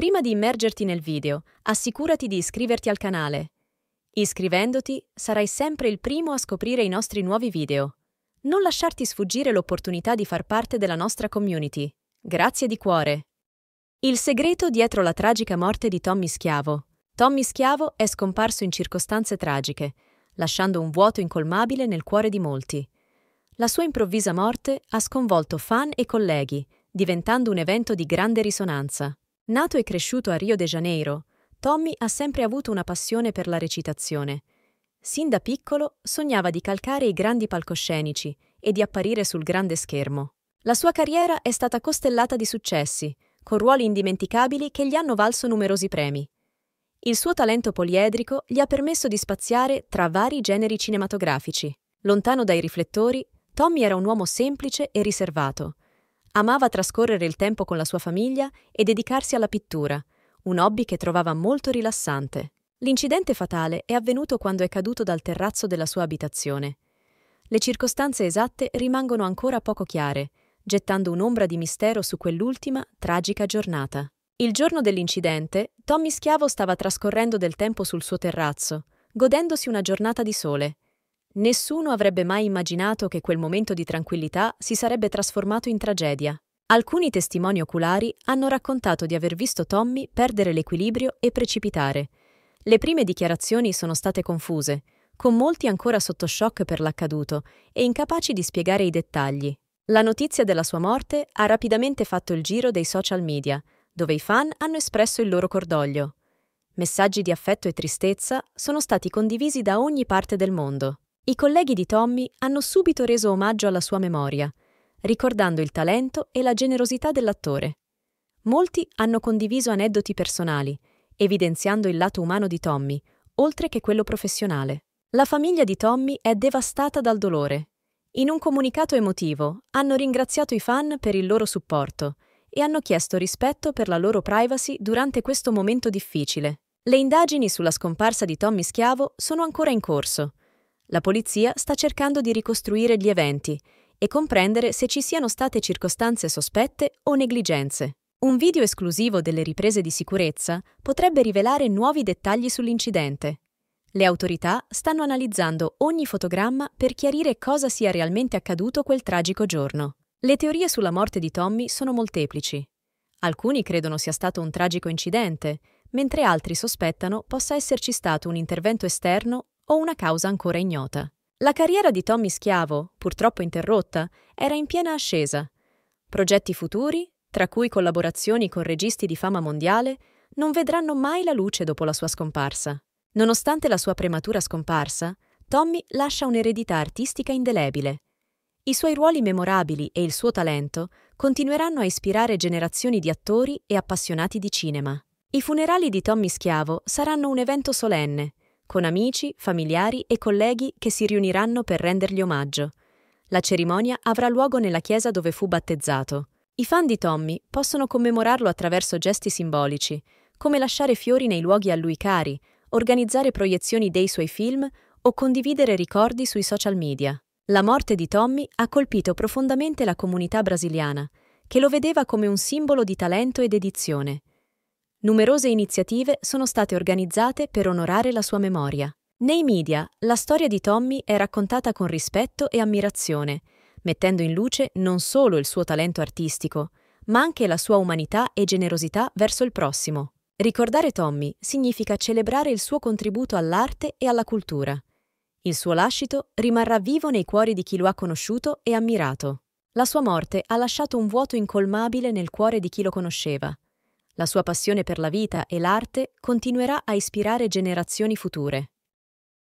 Prima di immergerti nel video, assicurati di iscriverti al canale. Iscrivendoti sarai sempre il primo a scoprire i nostri nuovi video. Non lasciarti sfuggire l'opportunità di far parte della nostra community. Grazie di cuore. Il segreto dietro la tragica morte di Tommy Schiavo. Tommy Schiavo è scomparso in circostanze tragiche, lasciando un vuoto incolmabile nel cuore di molti. La sua improvvisa morte ha sconvolto fan e colleghi, diventando un evento di grande risonanza. Nato e cresciuto a Rio de Janeiro, Tommy ha sempre avuto una passione per la recitazione. Sin da piccolo sognava di calcare i grandi palcoscenici e di apparire sul grande schermo. La sua carriera è stata costellata di successi, con ruoli indimenticabili che gli hanno valso numerosi premi. Il suo talento poliedrico gli ha permesso di spaziare tra vari generi cinematografici. Lontano dai riflettori, Tommy era un uomo semplice e riservato, Amava trascorrere il tempo con la sua famiglia e dedicarsi alla pittura, un hobby che trovava molto rilassante. L'incidente fatale è avvenuto quando è caduto dal terrazzo della sua abitazione. Le circostanze esatte rimangono ancora poco chiare, gettando un'ombra di mistero su quell'ultima tragica giornata. Il giorno dell'incidente, Tommy Schiavo stava trascorrendo del tempo sul suo terrazzo, godendosi una giornata di sole. Nessuno avrebbe mai immaginato che quel momento di tranquillità si sarebbe trasformato in tragedia. Alcuni testimoni oculari hanno raccontato di aver visto Tommy perdere l'equilibrio e precipitare. Le prime dichiarazioni sono state confuse, con molti ancora sotto shock per l'accaduto e incapaci di spiegare i dettagli. La notizia della sua morte ha rapidamente fatto il giro dei social media, dove i fan hanno espresso il loro cordoglio. Messaggi di affetto e tristezza sono stati condivisi da ogni parte del mondo. I colleghi di Tommy hanno subito reso omaggio alla sua memoria, ricordando il talento e la generosità dell'attore. Molti hanno condiviso aneddoti personali, evidenziando il lato umano di Tommy, oltre che quello professionale. La famiglia di Tommy è devastata dal dolore. In un comunicato emotivo hanno ringraziato i fan per il loro supporto e hanno chiesto rispetto per la loro privacy durante questo momento difficile. Le indagini sulla scomparsa di Tommy Schiavo sono ancora in corso la polizia sta cercando di ricostruire gli eventi e comprendere se ci siano state circostanze sospette o negligenze. Un video esclusivo delle riprese di sicurezza potrebbe rivelare nuovi dettagli sull'incidente. Le autorità stanno analizzando ogni fotogramma per chiarire cosa sia realmente accaduto quel tragico giorno. Le teorie sulla morte di Tommy sono molteplici. Alcuni credono sia stato un tragico incidente, mentre altri sospettano possa esserci stato un intervento esterno o una causa ancora ignota. La carriera di Tommy Schiavo, purtroppo interrotta, era in piena ascesa. Progetti futuri, tra cui collaborazioni con registi di fama mondiale, non vedranno mai la luce dopo la sua scomparsa. Nonostante la sua prematura scomparsa, Tommy lascia un'eredità artistica indelebile. I suoi ruoli memorabili e il suo talento continueranno a ispirare generazioni di attori e appassionati di cinema. I funerali di Tommy Schiavo saranno un evento solenne, con amici, familiari e colleghi che si riuniranno per rendergli omaggio. La cerimonia avrà luogo nella chiesa dove fu battezzato. I fan di Tommy possono commemorarlo attraverso gesti simbolici, come lasciare fiori nei luoghi a lui cari, organizzare proiezioni dei suoi film o condividere ricordi sui social media. La morte di Tommy ha colpito profondamente la comunità brasiliana, che lo vedeva come un simbolo di talento e dedizione. Numerose iniziative sono state organizzate per onorare la sua memoria. Nei media, la storia di Tommy è raccontata con rispetto e ammirazione, mettendo in luce non solo il suo talento artistico, ma anche la sua umanità e generosità verso il prossimo. Ricordare Tommy significa celebrare il suo contributo all'arte e alla cultura. Il suo lascito rimarrà vivo nei cuori di chi lo ha conosciuto e ammirato. La sua morte ha lasciato un vuoto incolmabile nel cuore di chi lo conosceva, la sua passione per la vita e l'arte continuerà a ispirare generazioni future.